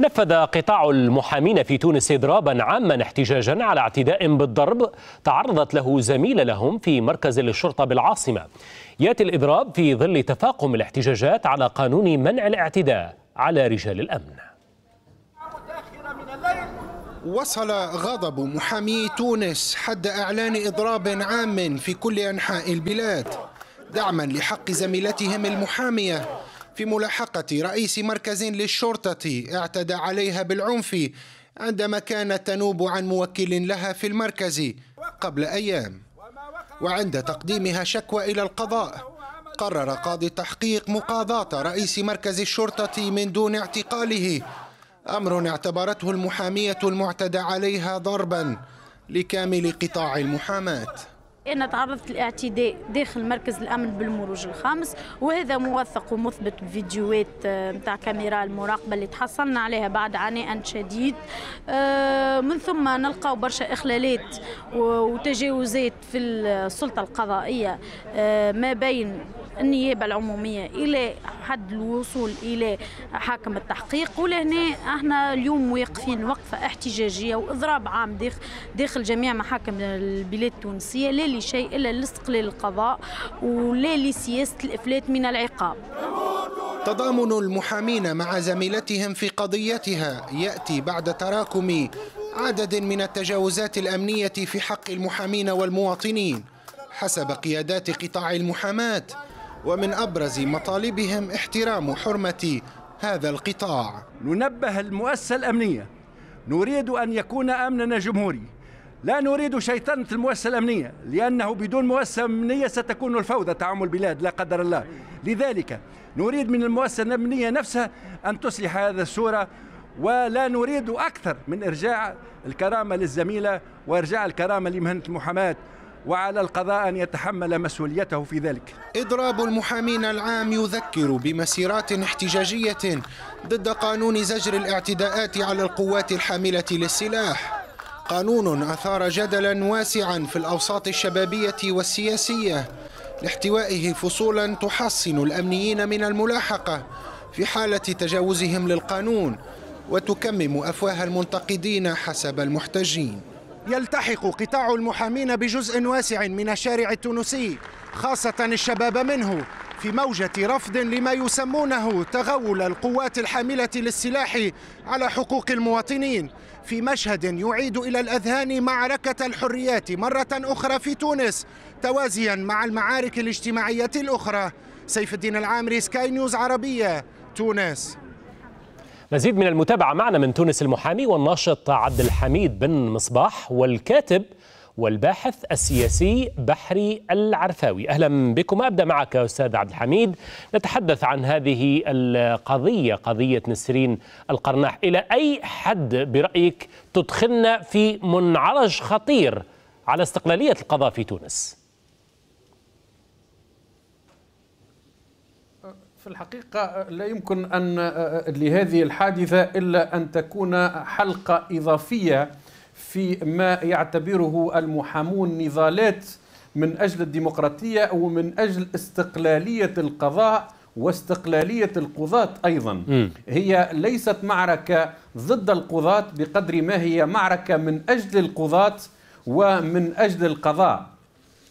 نفذ قطاع المحامين في تونس إضرابا عاما احتجاجا على اعتداء بالضرب تعرضت له زميلة لهم في مركز للشرطة بالعاصمة يأتي الإضراب في ظل تفاقم الاحتجاجات على قانون منع الاعتداء على رجال الأمن وصل غضب محامي تونس حد إعلان إضراب عام في كل أنحاء البلاد دعما لحق زميلتهم المحامية في ملاحقة رئيس مركز للشرطة اعتدى عليها بالعنف عندما كانت تنوب عن موكل لها في المركز قبل أيام وعند تقديمها شكوى إلى القضاء قرر قاضي التحقيق مقاضاة رئيس مركز الشرطة من دون اعتقاله أمر اعتبرته المحامية المعتدى عليها ضربا لكامل قطاع المحاماه أنا تعرضت لاعتداء داخل مركز الأمن بالمروج الخامس وهذا موثق ومثبت بفيديوهات نتاع آه، كاميرا المراقبة اللي تحصلنا عليها بعد عناء شديد آه، من ثم نلقاو برشا إخلالات وتجاوزات في السلطة القضائية آه، ما بين النيابه العموميه الى حد الوصول الى حاكم التحقيق ولهنا احنا اليوم واقفين وقفه احتجاجيه واضراب عام داخل, جميع محاكم البلاد التونسيه لا لشيء الا لاستقلال القضاء ولا لسياسه الافلات من العقاب تضامن المحامين مع زميلتهم في قضيتها ياتي بعد تراكم عدد من التجاوزات الامنيه في حق المحامين والمواطنين حسب قيادات قطاع المحاماه ومن أبرز مطالبهم احترام حرمة هذا القطاع ننبه المؤسسة الأمنية نريد أن يكون أمننا جمهوري لا نريد شيطنة المؤسسة الأمنية لأنه بدون مؤسسة أمنية ستكون الفوضى تعم البلاد لا قدر الله لذلك نريد من المؤسسة الأمنية نفسها أن تصلح هذا الصورة ولا نريد أكثر من إرجاع الكرامة للزميلة وإرجاع الكرامة لمهنة المحاماة وعلى القضاء أن يتحمل مسؤوليته في ذلك إضراب المحامين العام يذكر بمسيرات احتجاجية ضد قانون زجر الاعتداءات على القوات الحاملة للسلاح قانون أثار جدلا واسعا في الأوساط الشبابية والسياسية لاحتوائه فصولا تحصن الأمنيين من الملاحقة في حالة تجاوزهم للقانون وتكمم أفواه المنتقدين حسب المحتجين يلتحق قطاع المحامين بجزء واسع من الشارع التونسي خاصة الشباب منه في موجة رفض لما يسمونه تغول القوات الحاملة للسلاح على حقوق المواطنين في مشهد يعيد إلى الأذهان معركة الحريات مرة أخرى في تونس توازيا مع المعارك الاجتماعية الأخرى سيف الدين العامري سكاي نيوز عربية تونس مزيد من المتابعة معنا من تونس المحامي والناشط عبد الحميد بن مصباح والكاتب والباحث السياسي بحري العرفاوي أهلا بكم أبدأ معك أستاذ عبد الحميد نتحدث عن هذه القضية قضية نسرين القرناح إلى أي حد برأيك تدخلنا في منعرج خطير على استقلالية القضاء في تونس؟ في الحقيقة لا يمكن أن آه، آه، لهذه الحادثة إلا أن تكون حلقة إضافية في ما يعتبره المحامون نضالات من أجل الديمقراطية ومن أجل استقلالية القضاء واستقلالية القضاة أيضا م. هي ليست معركة ضد القضاة بقدر ما هي معركة من أجل القضاة ومن أجل القضاء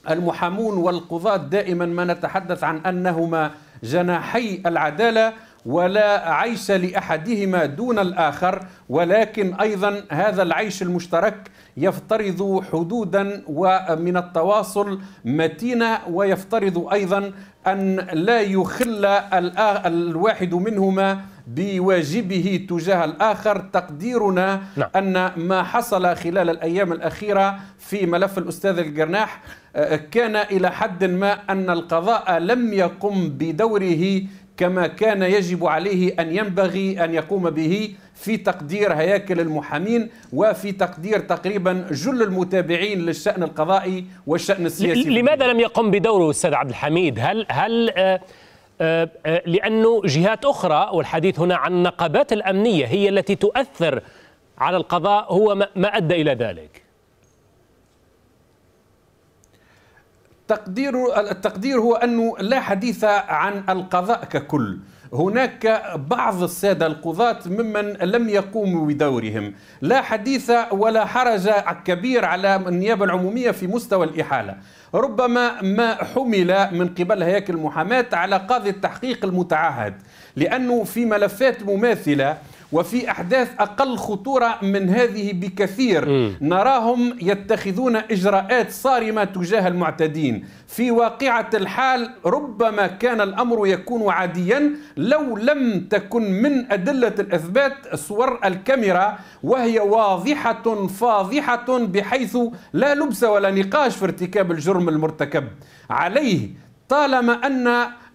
المحامون والقضاة دائما ما نتحدث عن أنهما جناحي العدالة ولا عيش لأحدهما دون الآخر ولكن أيضا هذا العيش المشترك يفترض حدودا ومن التواصل متينة ويفترض أيضا أن لا يخل الواحد منهما بواجبه تجاه الآخر تقديرنا نعم. أن ما حصل خلال الأيام الأخيرة في ملف الأستاذ الجرناح آه، كان إلى حد ما أن القضاء لم يقم بدوره كما كان يجب عليه أن ينبغي أن يقوم به في تقدير هياكل المحامين وفي تقدير تقريبا جل المتابعين للشأن القضائي والشأن السياسي لماذا لم يقم بدوره أستاذ عبد الحميد هل هل آه، آه، آه، لأنه جهات أخرى والحديث هنا عن النقابات الأمنية هي التي تؤثر على القضاء هو ما أدى إلى ذلك تقدير التقدير هو أنه لا حديث عن القضاء ككل هناك بعض السادة القضاة ممن لم يقوموا بدورهم لا حديث ولا حرج كبير على النيابة العمومية في مستوى الإحالة ربما ما حمل من قبل هياكل المحاماة على قاضي التحقيق المتعهد لأنه في ملفات مماثلة وفي أحداث أقل خطورة من هذه بكثير م. نراهم يتخذون إجراءات صارمة تجاه المعتدين في واقعة الحال ربما كان الأمر يكون عاديا لو لم تكن من أدلة الإثبات صور الكاميرا وهي واضحة فاضحة بحيث لا لبس ولا نقاش في ارتكاب الجرم المرتكب عليه طالما أن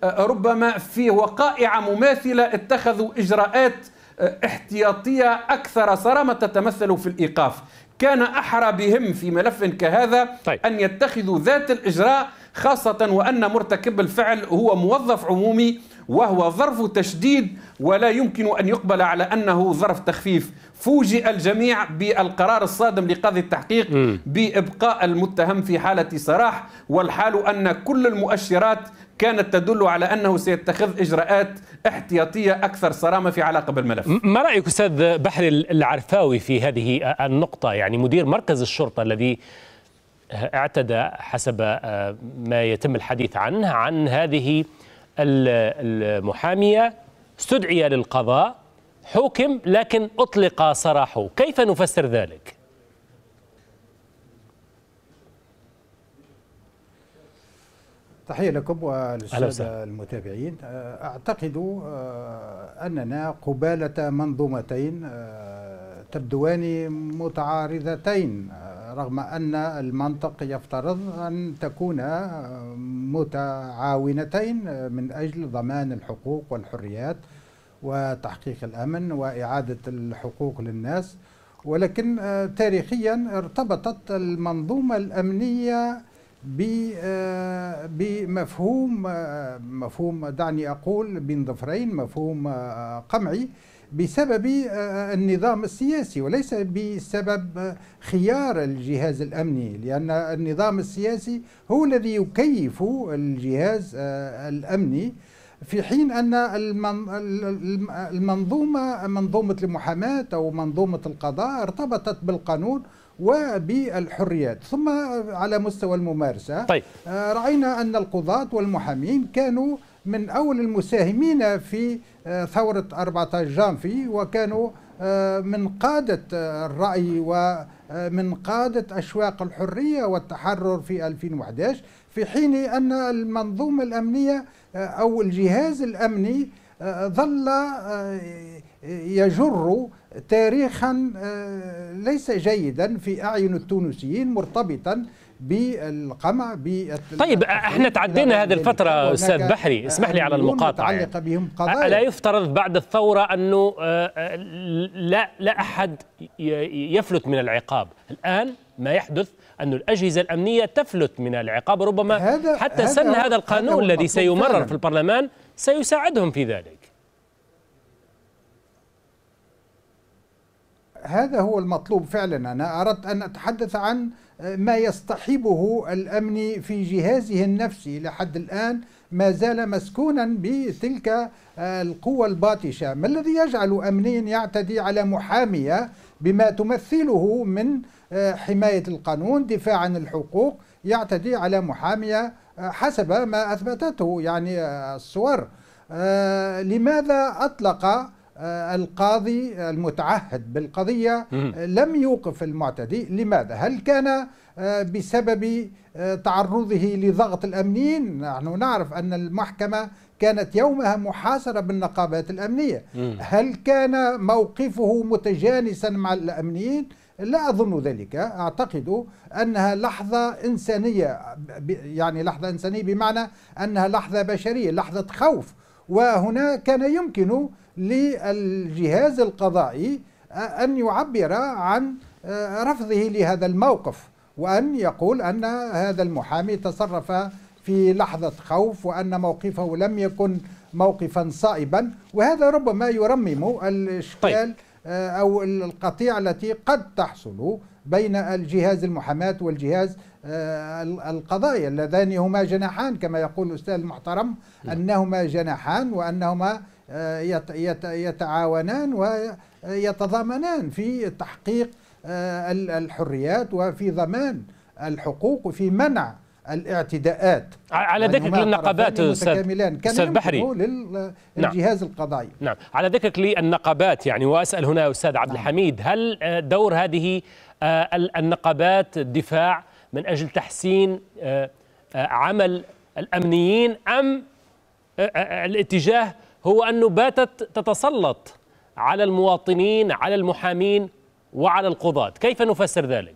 آه، ربما في وقائع مماثلة اتخذوا إجراءات احتياطية أكثر صرامة تتمثل في الإيقاف كان أحرى بهم في ملف كهذا طيب. أن يتخذوا ذات الإجراء خاصة وأن مرتكب الفعل هو موظف عمومي وهو ظرف تشديد ولا يمكن أن يقبل على أنه ظرف تخفيف فوجئ الجميع بالقرار الصادم لقاضي التحقيق م. بإبقاء المتهم في حالة سراح والحال أن كل المؤشرات كانت تدل على أنه سيتخذ إجراءات احتياطية أكثر صرامة في علاقة بالملف ما رأيك أستاذ بحر العرفاوي في هذه النقطة يعني مدير مركز الشرطة الذي اعتدى حسب آه، ما يتم الحديث عنه عن هذه المحامية استدعي للقضاء حكم لكن أطلق سراحه كيف نفسر ذلك؟ تحية لكم وللسادة المتابعين أعتقد أننا قبالة منظومتين تبدوان متعارضتين رغم أن المنطق يفترض أن تكون متعاونتين من أجل ضمان الحقوق والحريات وتحقيق الأمن وإعادة الحقوق للناس ولكن آه، تاريخيا ارتبطت المنظومة الأمنية آه، بمفهوم آه، مفهوم دعني أقول بين ظفرين مفهوم قمعي بسبب النظام السياسي وليس بسبب خيار الجهاز الأمني لأن النظام السياسي هو الذي يكيف الجهاز الأمني في حين أن المنظومة منظومة المحاماة أو منظومة القضاء ارتبطت بالقانون وبالحريات ثم على مستوى الممارسة طيب. آه، رأينا أن القضاة والمحامين كانوا من أول المساهمين في آه، ثورة 14 جانفي وكانوا آه، من قادة الرأي و آه، من قادة أشواق الحرية والتحرر في 2011 في حين أن المنظومة الأمنية آه، أو الجهاز الأمني آه، ظل يجر تاريخا ليس جيدا في أعين التونسيين مرتبطا بالقمع طيب آه، احنا تعدينا هذه الفتره استاذ بحري اسمح لي على المقاطعه يعني. بهم آه، قضايا. لا يفترض بعد الثوره انه آه، لا لا احد يفلت من العقاب الان ما يحدث أن الأجهزة الأمنية تفلت من العقاب ربما هذا حتى هذا سن هذا القانون الذي سيمرر فعلا. في البرلمان سيساعدهم في ذلك هذا هو المطلوب فعلا أنا أردت أن أتحدث عن ما يصطحبه الأمن في جهازه النفسي لحد الآن ما زال مسكونا بتلك آه، القوة الباطشة ما الذي يجعل أمنيا يعتدي على محامية بما تمثله من آه، حماية القانون دفاع عن الحقوق يعتدي على محامية آه، حسب ما أثبتته يعني الصور لماذا أطلق آه، القاضي المتعهد بالقضية آه، لم يوقف المعتدي لماذا؟ هل كان آه، بسبب تعرضه لضغط الأمنيين؟ نحن نعرف أن المحكمة كانت يومها محاصرة بالنقابات الأمنية هل كان موقفه متجانسا مع الأمنيين؟ لا أظن ذلك أعتقد أنها لحظة إنسانية يعني لحظة إنسانية بمعنى أنها لحظة بشرية لحظة خوف وهنا كان يمكن للجهاز القضائي أن يعبر عن رفضه لهذا الموقف وأن يقول أن هذا المحامي تصرف في لحظة خوف وأن موقفه لم يكن موقفا صائبا وهذا ربما يرمم الإشكال طيب. أو القطيع التي قد تحصل بين الجهاز المحاماة والجهاز القضايا اللذان هما جناحان كما يقول الأستاذ المحترم نعم. أنهما جناحان وأنهما آه، يتعاونان ويتضامنان في تحقيق آه، الحريات وفي ضمان الحقوق وفي منع الاعتداءات على ذكر ذكرك للنقابات استاذ بحري نعم. للجهاز نعم. القضائي نعم على ذكرك للنقابات يعني واسال هنا استاذ عبد نعم. الحميد هل آه، دور هذه النقابات الدفاع من اجل تحسين عمل الامنيين ام الاتجاه هو أنه باتت تتسلط على المواطنين على المحامين وعلى القضاة كيف نفسر ذلك؟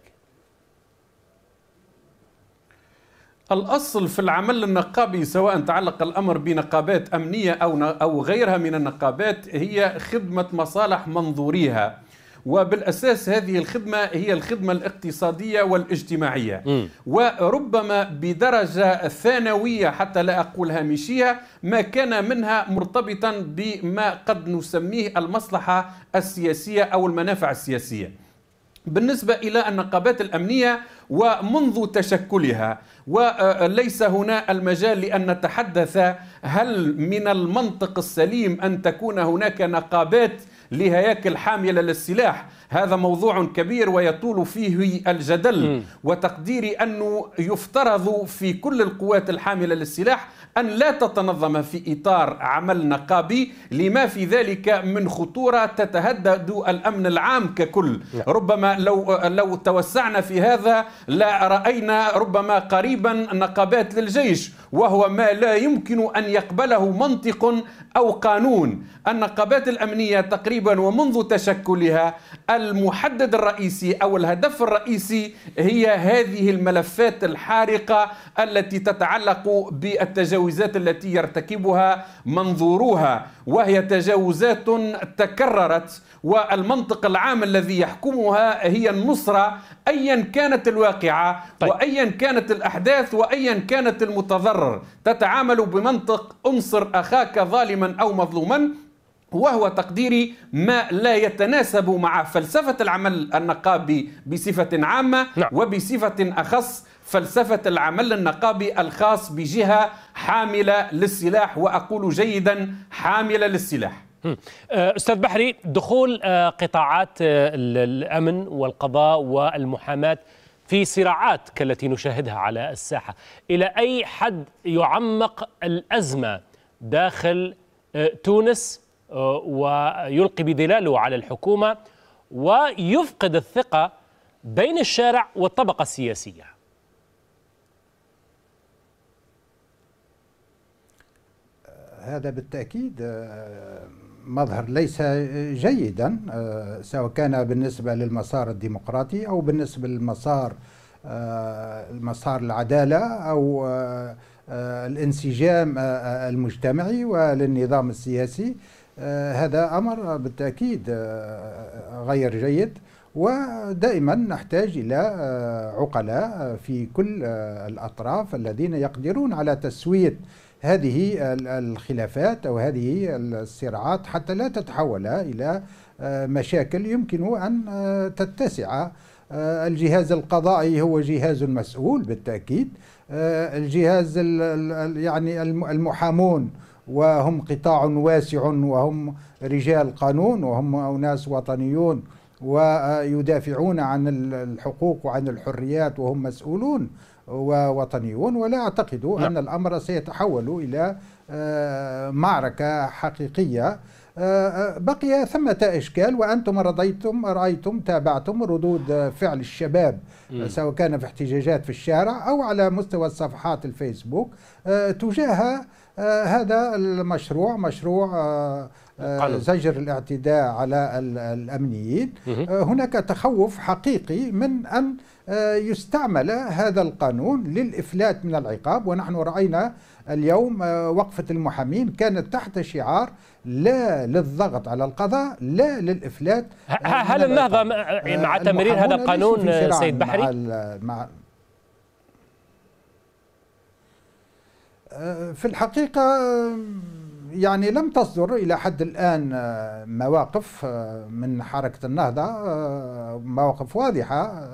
الأصل في العمل النقابي سواء تعلق الأمر بنقابات أمنية أو أو غيرها من النقابات هي خدمة مصالح منظوريها وبالاساس هذه الخدمه هي الخدمه الاقتصاديه والاجتماعيه م. وربما بدرجه ثانويه حتى لا اقول هامشيه ما كان منها مرتبطا بما قد نسميه المصلحه السياسيه او المنافع السياسيه بالنسبه الى النقابات الامنيه ومنذ تشكلها وليس هنا المجال لان نتحدث هل من المنطق السليم ان تكون هناك نقابات لهياكل حاملة للسلاح هذا موضوع كبير ويطول فيه الجدل وتقديري أنه يفترض في كل القوات الحاملة للسلاح أن لا تتنظم في إطار عمل نقابي لما في ذلك من خطورة تتهدد الأمن العام ككل نعم. ربما لو, لو توسعنا في هذا لا رأينا ربما قريبا نقابات للجيش وهو ما لا يمكن أن يقبله منطق أو قانون النقابات الأمنية تقريبا ومنذ تشكلها المحدد الرئيسي أو الهدف الرئيسي هي هذه الملفات الحارقة التي تتعلق بالتجاوزات التي يرتكبها منظوروها وهي تجاوزات تكررت والمنطق العام الذي يحكمها هي النصرة أيا كانت الواقعة طيب. وأيا كانت الأحداث وأيا كانت المتضرر تتعامل بمنطق أنصر أخاك ظالما أو مظلوما وهو تقديري ما لا يتناسب مع فلسفة العمل النقابي بصفة عامة نعم. وبصفة أخص فلسفة العمل النقابي الخاص بجهة حاملة للسلاح وأقول جيدا حاملة للسلاح آه، استاذ بحري دخول آه، قطاعات آه، الامن والقضاء والمحاماه في صراعات كالتي نشاهدها على الساحه، الى اي حد يعمق الازمه داخل تونس ويلقي بظلاله على الحكومه ويفقد الثقه بين الشارع والطبقه السياسيه. هذا بالتاكيد مظهر ليس جيدا آه، سواء كان بالنسبة للمسار الديمقراطي أو بالنسبة للمسار آه، المسار العدالة أو آه، الانسجام المجتمعي وللنظام السياسي هذا أمر بالتأكيد غير جيد ودائما نحتاج إلى عقلاء في كل الأطراف الذين يقدرون على تسوية هذه الخلافات أو هذه الصراعات حتى لا تتحول إلى آه، مشاكل يمكن أن آه، تتسع آه، الجهاز القضائي هو جهاز مسؤول بالتأكيد الجهاز يعني المحامون وهم قطاع واسع وهم رجال قانون وهم اناس وطنيون ويدافعون عن الحقوق وعن الحريات وهم مسؤولون ووطنيون ولا أعتقد نعم. أن الأمر سيتحول إلى آه، معركة حقيقية آه، آه، بقي ثمة إشكال وأنتم رضيتم رأيتم تابعتم ردود فعل الشباب سواء كان في احتجاجات في الشارع أو على مستوى صفحات الفيسبوك تجاه هذا المشروع مشروع قلب. زجر الاعتداء على الأمنيين هناك تخوف حقيقي من أن آه، يستعمل هذا القانون للإفلات من العقاب ونحن رأينا اليوم آه، وقفة المحامين كانت تحت شعار لا للضغط على القضاء لا للإفلات هل النهضة مع آه، تمرير هذا القانون سيد بحري؟ مع مع في الحقيقة يعني لم تصدر إلى حد الآن مواقف من حركة النهضة مواقف واضحة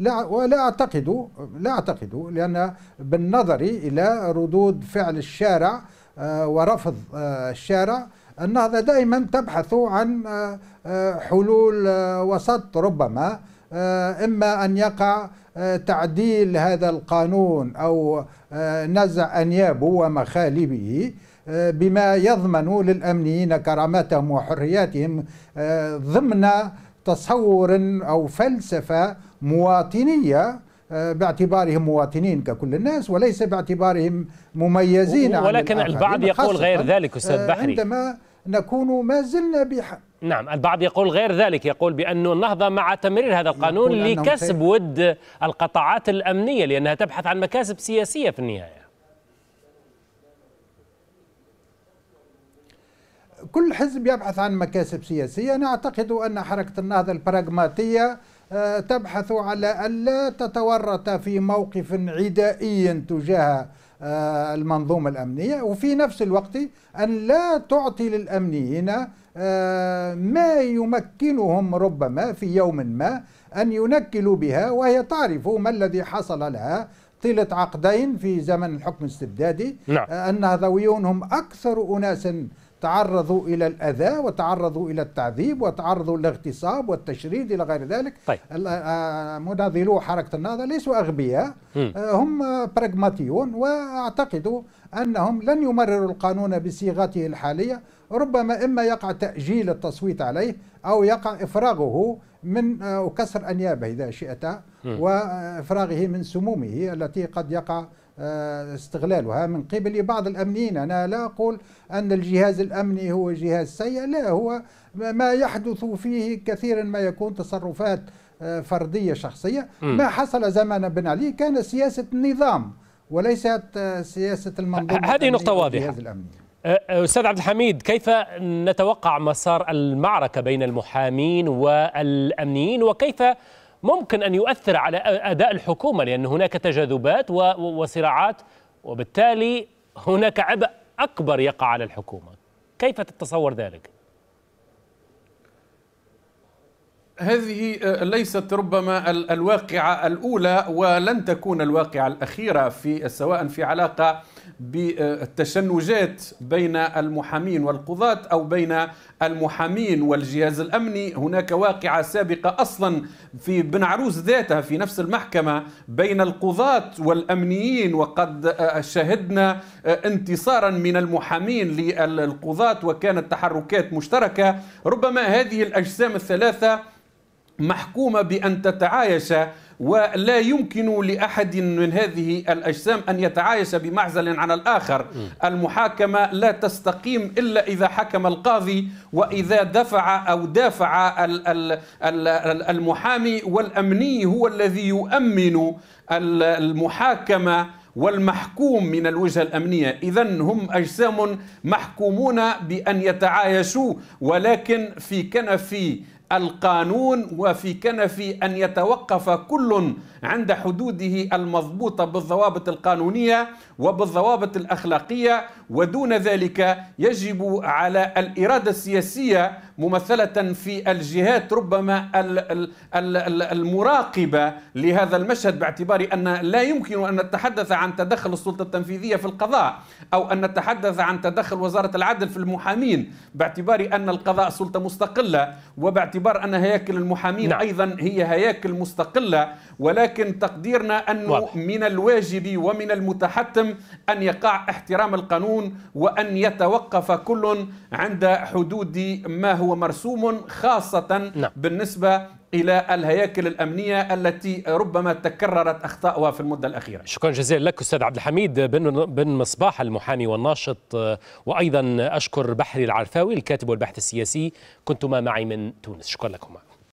لا ولا اعتقد لا اعتقد لان بالنظر الى ردود فعل الشارع آه، ورفض آه، الشارع النهضه دائما تبحث عن آه، حلول وسط ربما اما ان يقع تعديل هذا القانون او نزع انيابه ومخالبه بما يضمن للامنيين كرامتهم وحرياتهم ضمن تصور او فلسفه مواطنيه آه، باعتبارهم مواطنين ككل الناس وليس باعتبارهم مميزين ولكن عن البعض يقول غير ذلك استاذ آه، بحري عندما نكون ما زلنا بحق نعم البعض يقول غير ذلك يقول بأن النهضة مع تمرير هذا القانون لكسب ود القطاعات الأمنية لأنها تبحث عن مكاسب سياسية في النهاية كل حزب يبحث عن مكاسب سياسية أنا أعتقد أن حركة النهضة البراغماتية آه، تبحث على ألا تتورط في موقف عدائي تجاه آه، المنظومة الأمنية وفي نفس الوقت أن لا تعطي للأمنيين آه، ما يمكنهم ربما في يوم ما أن ينكلوا بها وهي تعرف ما الذي حصل لها طيلة عقدين في زمن الحكم الاستبدادي نعم. النهضويون هم أكثر أناس تعرضوا الى الاذى وتعرضوا الى التعذيب وتعرضوا للاغتصاب والتشريد الى غير ذلك طيب. آه، آه، مناضلو حركه النهضه ليسوا اغبياء آه، هم براغماتيون واعتقدوا انهم لن يمرروا القانون بصيغته الحاليه ربما اما يقع تاجيل التصويت عليه او يقع افراغه من وكسر انيابه اذا شئت وافراغه من سمومه التي قد يقع آه، استغلالها من قبل بعض الأمنيين أنا لا أقول أن الجهاز الأمني هو جهاز سيء لا هو ما يحدث فيه كثيرا ما يكون تصرفات آه، فردية شخصية ما حصل زمان بن علي كان سياسة النظام وليست آه، سياسة المنظومة هذه نقطة واضحة أستاذ عبد الحميد كيف نتوقع مسار المعركة بين المحامين والأمنيين وكيف ممكن أن يؤثر على أداء الحكومة لأن هناك تجاذبات وصراعات وبالتالي هناك عبء أكبر يقع على الحكومة كيف تتصور ذلك؟ هذه ليست ربما الواقعة الأولى ولن تكون الواقعة الأخيرة في سواء في علاقة بالتشنجات بين المحامين والقضاة أو بين المحامين والجهاز الأمني هناك واقعة سابقة أصلا في بن عروس ذاتها في نفس المحكمة بين القضاة والأمنيين وقد شهدنا انتصارا من المحامين للقضاة وكانت تحركات مشتركة ربما هذه الأجسام الثلاثة محكومة بأن تتعايش ولا يمكن لأحد من هذه الأجسام أن يتعايش بمعزل عن الآخر المحاكمة لا تستقيم إلا إذا حكم القاضي وإذا دفع أو دافع المحامي والأمني هو الذي يؤمن المحاكمة والمحكوم من الوجهة الأمنية إذا هم أجسام محكومون بأن يتعايشوا ولكن في كنف القانون وفي كنف أن يتوقف كل عند حدوده المضبوطة بالضوابط القانونية وبالضوابط الأخلاقية ودون ذلك يجب على الإرادة السياسية ممثلة في الجهات ربما المراقبة لهذا المشهد باعتبار أن لا يمكن أن نتحدث عن تدخل السلطة التنفيذية في القضاء أو أن نتحدث عن تدخل وزارة العدل في المحامين باعتبار أن القضاء سلطة مستقلة وباعتبار باعتبار أن هياكل المحامين نعم. أيضا هي هياكل مستقلة ولكن تقديرنا أنه واضح. من الواجب ومن المتحتم أن يقع احترام القانون وأن يتوقف كل عند حدود ما هو مرسوم خاصة نعم. بالنسبة الى الهياكل الامنيه التي ربما تكررت اخطاؤها في المده الاخيره. شكرا جزيلا لك استاذ عبد الحميد بن بن مصباح المحامي والناشط وايضا اشكر بحري العرفاوي الكاتب والباحث السياسي كنتما معي من تونس شكرا لكما.